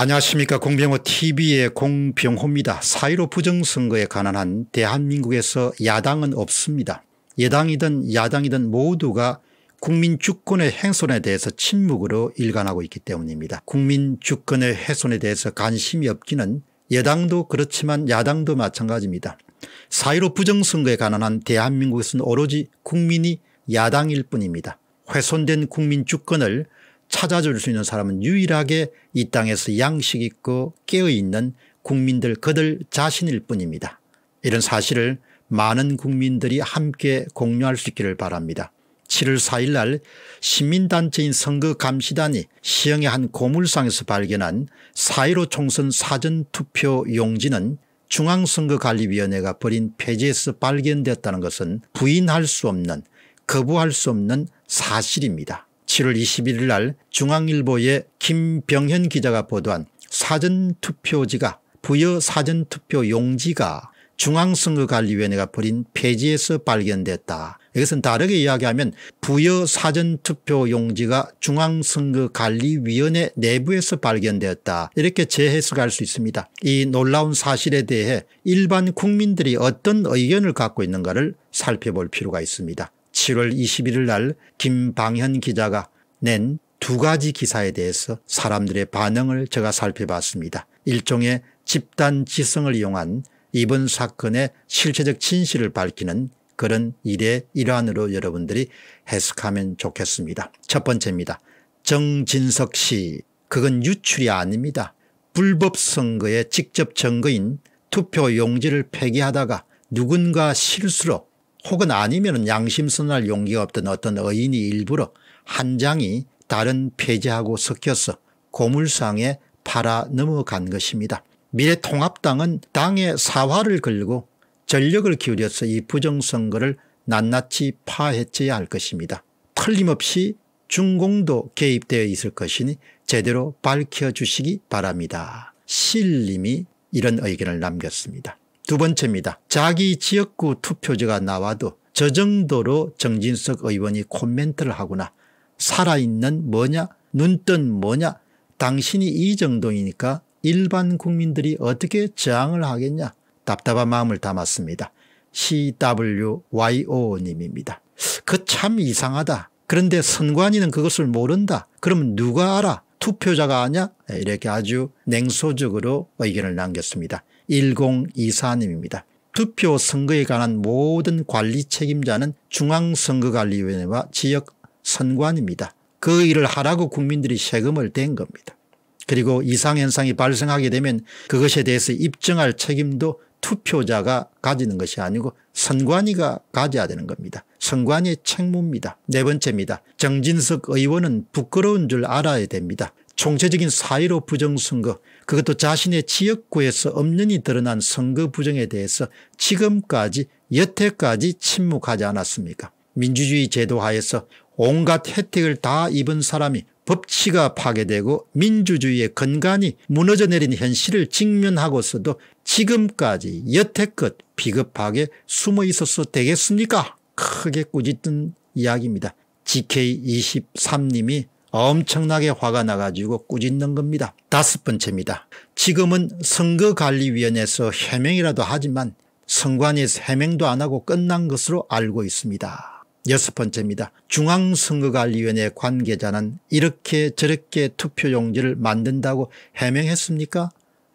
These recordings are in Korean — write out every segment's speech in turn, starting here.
안녕하십니까 공병호 tv의 공병호입니다. 4.15 부정선거에 관한 대한민국에서 야당은 없습니다. 여당이든 야당이든 모두가 국민 주권의 훼손에 대해서 침묵으로 일관하고 있기 때문입니다. 국민 주권의 훼손에 대해서 관심이 없기는 여당도 그렇지만 야당도 마찬가지입니다. 4.15 부정선거에 관한 대한민국에서는 오로지 국민이 야당일 뿐입니다. 훼손된 국민 주권을 찾아줄 수 있는 사람은 유일하게 이 땅에서 양식 있고 깨어있는 국민들 그들 자신일 뿐입니다. 이런 사실을 많은 국민들이 함께 공유할 수 있기를 바랍니다. 7월 4일 날 시민단체인 선거감시단이 시흥의 한 고물상에서 발견한 4.15 총선 사전투표 용지는 중앙선거관리위원회가 벌인 폐지에서 발견됐다는 것은 부인할 수 없는 거부할 수 없는 사실입니다. 7월 21일 날 중앙일보의 김병현 기자가 보도한 사전투표지가 부여 사전투표 용지가 중앙선거관리위원회가 벌인 폐지에서 발견됐다. 이것은 다르게 이야기하면 부여 사전투표 용지가 중앙선거관리위원회 내부에서 발견되었다. 이렇게 재해석할 수 있습니다. 이 놀라운 사실에 대해 일반 국민들이 어떤 의견을 갖고 있는가를 살펴볼 필요가 있습니다. 7월 21일 날 김방현 기자가 낸 두 가지 기사에 대해서 사람들의 반응을 제가 살펴봤습니다. 일종의 집단 지성을 이용한 이번 사건의 실체적 진실을 밝히는 그런 일의 일환으로 여러분들이 해석하면 좋겠습니다. 첫 번째입니다. 정진석 씨 그건 유출이 아닙니다. 불법 선거의 직접 증거인 투표 용지를 폐기하다가 누군가 실수로 혹은 아니면 양심선할 언 용기가 없던 어떤 어인이 일부러 한 장이 다른 폐지하고 섞여서 고물상에 팔아 넘어간 것입니다. 미래통합당은 당의 사활을 걸고 전력을 기울여서 이 부정선거를 낱낱이 파헤쳐야 할 것입니다. 틀림없이 중공도 개입되어 있을 것이니 제대로 밝혀주시기 바랍니다. 실님이 이런 의견을 남겼습니다. 두 번째입니다. 자기 지역구 투표지가 나와도 저 정도로 정진석 의원이 코멘트를 하구나. 살아있는 뭐냐 눈뜬 뭐냐 당신이 이 정도이니까 일반 국민들이 어떻게 저항을 하겠냐 답답한 마음을 담았습니다. CWYO님입니다. 그 참 이상하다. 그런데 선관위는 그것을 모른다. 그럼 누가 알아? 투표자가 아냐? 이렇게 아주 냉소적으로 의견을 남겼습니다. 1024님입니다. 투표 선거에 관한 모든 관리 책임자는 중앙선거관리위원회와 지역선관입니다. 그 일을 하라고 국민들이 세금을 댄 겁니다. 그리고 이상현상이 발생하게 되면 그것에 대해서 입증할 책임도 투표자가 가지는 것이 아니고 선관위가 가져야 되는 겁니다. 선관위의 책무입니다. 네 번째입니다. 정진석 의원은 부끄러운 줄 알아야 됩니다. 총체적인 사1로 부정선거 그것도 자신의 지역구에서 엄연히 드러난 선거 부정에 대해서 지금까지 여태까지 침묵하지 않았습니까 민주주의 제도 하에서 온갖 혜택을 다 입은 사람이 법치가 파괴되고 민주주의의 근간이 무너져 내린 현실을 직면하고서도 지금까지 여태껏 비겁하게 숨어 있었어 되겠습니까 크게 꾸짖던 이야기입니다. GK23님이 엄청나게 화가 나가지고 꾸짖는 겁니다. 다섯 번째입니다. 지금은 선거관리위원회에서 해명이라도 하지만 선관위에서 해명도 안 하고 끝난 것으로 알고 있습니다. 여섯 번째입니다. 중앙선거관리위원회 관계자는 이렇게 저렇게 투표용지를 만든다고 해명했습니까?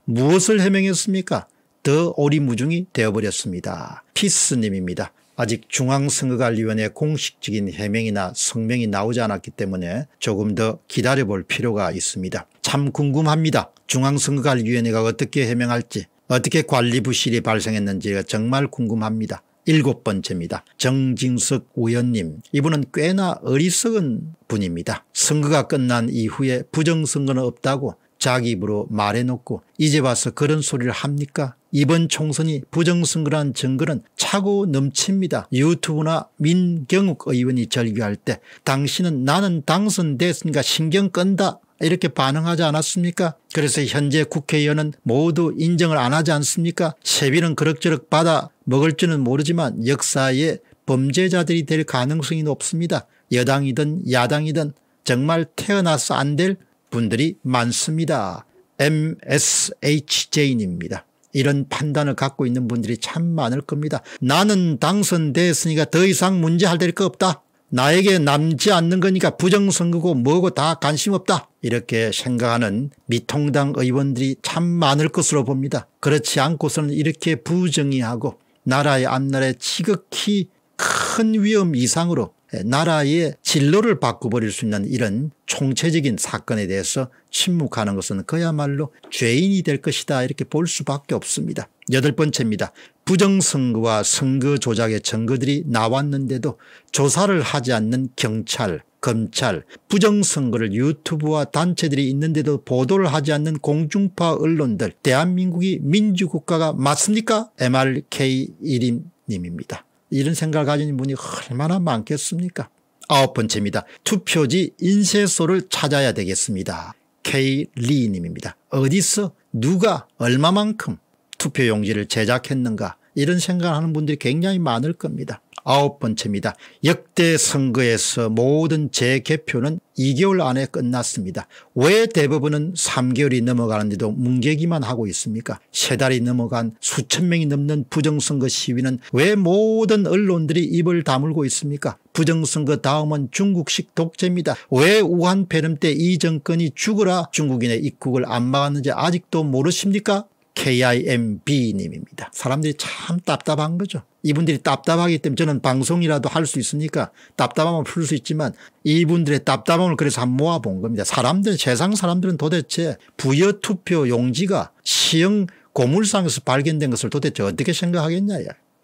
무엇을 해명했습니까? 더 오리무중이 되어버렸습니다. 피스님입니다. 아직 중앙선거관리위원회 공식적인 해명이나 성명이 나오지 않았기 때문에 조금 더 기다려볼 필요가 있습니다. 참 궁금합니다. 중앙선거관리위원회가 어떻게 해명할지 어떻게 관리 부실이 발생했는지가 정말 궁금합니다. 일곱 번째입니다. 정진석 의원님 이분은 꽤나 어리석은 분입니다. 선거가 끝난 이후에 부정선거는 없다고 자기 입으로 말해놓고 이제 와서 그런 소리를 합니까 이번 총선이 부정선거란 증거는 차고 넘칩니다. 유튜브나 민경욱 의원이 절규할 때 당신은 나는 당선됐으니까 신경 끈다 이렇게 반응하지 않았습니까 그래서 현재 국회의원은 모두 인정을 안 하지 않습니까 세비는 그럭저럭 받아 먹을지는 모르지만 역사에 범죄자들이 될 가능성이 높습니다. 여당이든 야당이든 정말 태어나서 안 될 분들이 많습니다. MSHJ님입니다. 이런 판단을 갖고 있는 분들이 참 많을 겁니다. 나는 당선됐으니까 더 이상 문제할 데가 없다. 나에게 남지 않는 거니까 부정선거고 뭐고 다 관심 없다. 이렇게 생각하는 미통당 의원들이 참 많을 것으로 봅니다. 그렇지 않고서는 이렇게 부정의하고 나라의 앞날에 지극히 큰 위험 이상으로 예, 나라의 진로를 바꿔버릴 수 있는 이런 총체적인 사건에 대해서 침묵하는 것은 그야말로 죄인이 될 것이다 이렇게 볼 수밖에 없습니다. 여덟 번째입니다. 부정선거와 선거 조작의 증거들이 나왔는데도 조사를 하지 않는 경찰, 검찰, 부정선거를 유튜브와 단체들이 있는데도 보도를 하지 않는 공중파 언론들, 대한민국이 민주국가가 맞습니까? MRK 1인 님입니다. 이런 생각을 가진 분이 얼마나 많겠습니까 아홉 번째입니다. 투표지 인쇄소를 찾아야 되겠습니다. K. 리님입니다. 어디서 누가 얼마만큼 투표용지를 제작했는가 이런 생각하는 을 분들이 굉장히 많을 겁니다. 아홉 번째입니다. 역대 선거에서 모든 재개표는 2개월 안에 끝났습니다. 왜대부분은 3개월이 넘어가는데도 뭉개기만 하고 있습니까 세 달이 넘어간 수천 명이 넘는 부정선거 시위는 왜 모든 언론들이 입을 다물고 있습니까 부정선거 다음은 중국식 독재입니다. 왜 우한 폐렴 때 이 정권이 죽어라 중국인의 입국을 안 막았는지 아직도 모르십니까 KIMB님입니다. 사람들이 참 답답한 거죠. 이분들이 답답하기 때문에 저는 방송이라도 할 수 있으니까 답답함을 풀 수 있지만 이분들의 답답함을 그래서 한 모아본 겁니다. 사람들, 세상 사람들은 도대체 부여투표 용지가 시흥 고물상에서 발견된 것을 도대체 어떻게 생각하겠냐.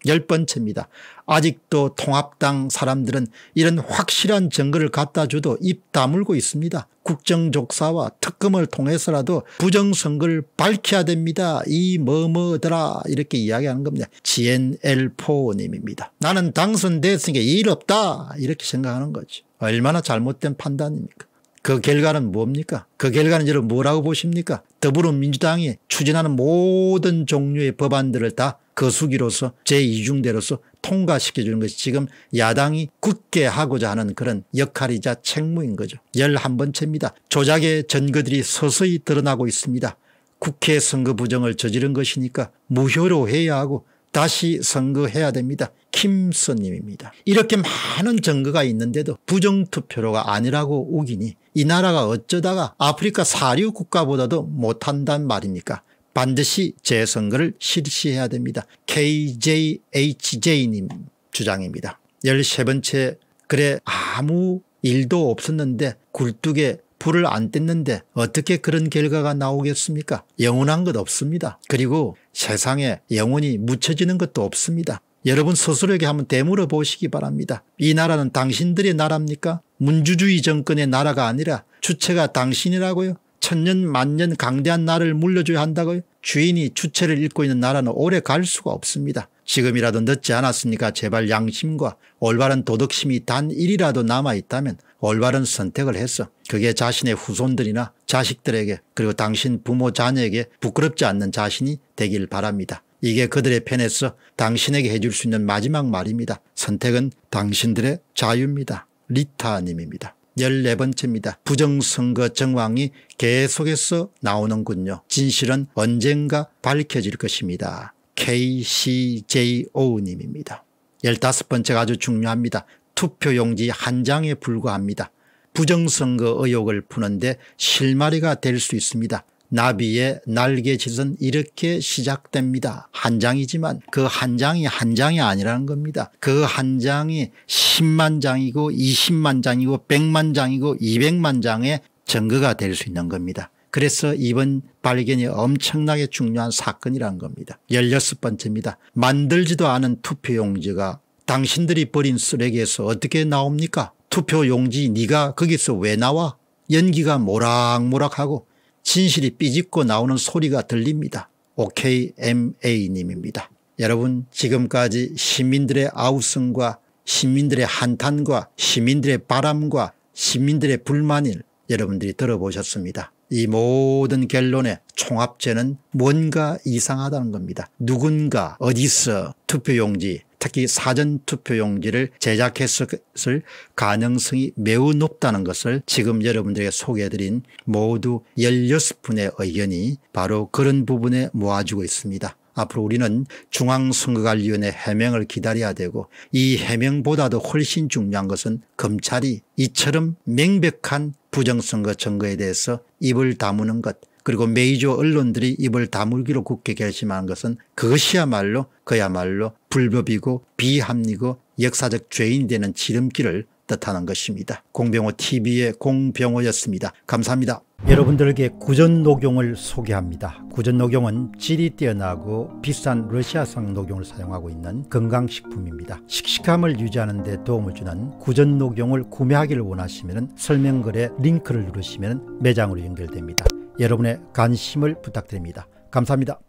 열 번째입니다. 아직도 통합당 사람들은 이런 확실한 증거를 갖다 줘도 입 다물고 있습니다. 국정조사와 특검을 통해서라도 부정선거를 밝혀야 됩니다. 이 뭐뭐더라 이렇게 이야기하는 겁니다. GNL4님입니다. 나는 당선됐으니까 일 없다 이렇게 생각하는 거지. 얼마나 잘못된 판단입니까? 그 결과는 뭡니까? 그 결과는 여러분 뭐라고 보십니까? 더불어민주당이 추진하는 모든 종류의 법안들을 다 거수기로서 그 제2중대로서 통과시켜주는 것이 지금 야당이 굳게 하고자 하는 그런 역할이자 책무인 거죠. 11번째입니다. 조작의 전거들이 서서히 드러나고 있습니다. 국회 선거 부정을 저지른 것이니까 무효로 해야 하고 다시 선거해야 됩니다. 김선님입니다. 이렇게 많은 증거가 있는데도 부정투표로가 아니라고 우기니 이 나라가 어쩌다가 아프리카 사류 국가보다도 못한단 말입니까 반드시 재선거를 실시해야 됩니다. KJHJ님 주장입니다. 13번째 글에 아무 일도 없었는데 굴뚝에 불을 안 뗐는데 어떻게 그런 결과가 나오겠습니까 영원한 것 없습니다. 그리고 세상에 영원히 묻혀지는 것도 없습니다. 여러분 스스로에게 한번 되물어 보시기 바랍니다. 이 나라는 당신들의 나라입니까? 민주주의 정권의 나라가 아니라 주체가 당신이라고요? 천년 만년 강대한 나라를 물려줘야 한다고요? 주인이 주체를 잃고 있는 나라는 오래 갈 수가 없습니다. 지금이라도 늦지 않았으니까 제발 양심과 올바른 도덕심이 단1이라도 남아있다면 올바른 선택을 해서 그게 자신의 후손들이나 자식들에게 그리고 당신 부모 자녀에게 부끄럽지 않는 자신이 되길 바랍니다. 이게 그들의 편에서 당신에게 해줄 수 있는 마지막 말입니다. 선택은 당신들의 자유입니다. 리타님입니다. 14번째입니다. 부정선거 정황이 계속해서 나오는군요. 진실은 언젠가 밝혀질 것입니다. KCJO님입니다. 15번째가 아주 중요합니다. 투표용지 한 장에 불과합니다. 부정선거 의혹을 푸는데 실마리가 될 수 있습니다. 나비의 날개짓은 이렇게 시작됩니다. 한 장이지만 그 한 장이 한 장이 아니라는 겁니다. 그 한 장이 10만 장이고 20만 장이고 100만 장이고 200만 장의 증거가 될 수 있는 겁니다. 그래서 이번 발견이 엄청나게 중요한 사건이란 겁니다. 16번째입니다. 만들지도 않은 투표용지가 당신들이 버린 쓰레기에서 어떻게 나옵니까? 투표용지 네가 거기서 왜 나와? 연기가 모락모락하고 진실이 삐집고 나오는 소리가 들립니다. OKMA님입니다. 여러분 지금까지 시민들의 아우성과 시민들의 한탄과 시민들의 바람과 시민들의 불만을 여러분들이 들어보셨습니다. 이 모든 결론의 총합제는 뭔가 이상하다는 겁니다. 누군가 어디서 투표용지 특히 사전투표용지를 제작했을 가능성이 매우 높다는 것을 지금 여러분들에게 소개해드린 모두 16분의 의견이 바로 그런 부분에 모아지고 있습니다. 앞으로 우리는 중앙선거관리위원회 해명을 기다려야 되고 이 해명보다도 훨씬 중요한 것은 검찰이 이처럼 명백한 부정선거 증거에 대해서 입을 다무는 것 그리고 메이저 언론들이 입을 다물기로 굳게 결심한 것은 그것이야말로 그야말로 불법이고 비합리고 역사적 죄인 되는 지름길을 뜻하는 것입니다. 공병호 TV의 공병호였습니다. 감사합니다. 여러분들에게 구전 녹용을 소개합니다. 구전 녹용은 질이 뛰어나고 비싼 러시아성 녹용을 사용하고 있는 건강식품입니다. 식식함을 유지하는 데 도움을 주는 구전 녹용을 구매하기를 원하시면 설명글에 링크를 누르시면 매장으로 연결됩니다. 여러분의 관심을 부탁드립니다. 감사합니다.